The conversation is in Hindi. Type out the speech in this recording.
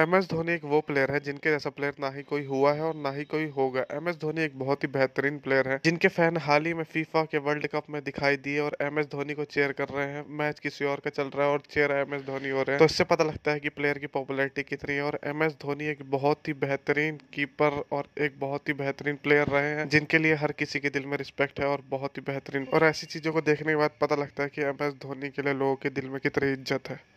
एम एस धोनी एक वो प्लेयर है जिनके जैसा प्लेयर ना ही कोई हुआ है और ना ही कोई होगा एम एस धोनी एक बहुत ही बेहतरीन प्लेयर है जिनके फैन हाल ही में फीफा के वर्ल्ड कप में दिखाई दिए और एम एस धोनी को चेयर कर रहे हैं मैच किसी और का चल रहा है और चेयर एम एस धोनी हो रहे हैं तो इससे पता लगता है कि प्लेयर की पॉपुलरिटी कितनी है और एम एस धोनी एक बहुत ही बेहतरीन कीपर और एक बहुत ही बेहतरीन प्लेयर रहे हैं जिनके लिए हर किसी के दिल में रिस्पेक्ट है और बहुत ही बेहतरीन और ऐसी चीजों को देखने के बाद पता लगता है कि एम एस धोनी के लिए लोगों के दिल में कितनी इज्जत है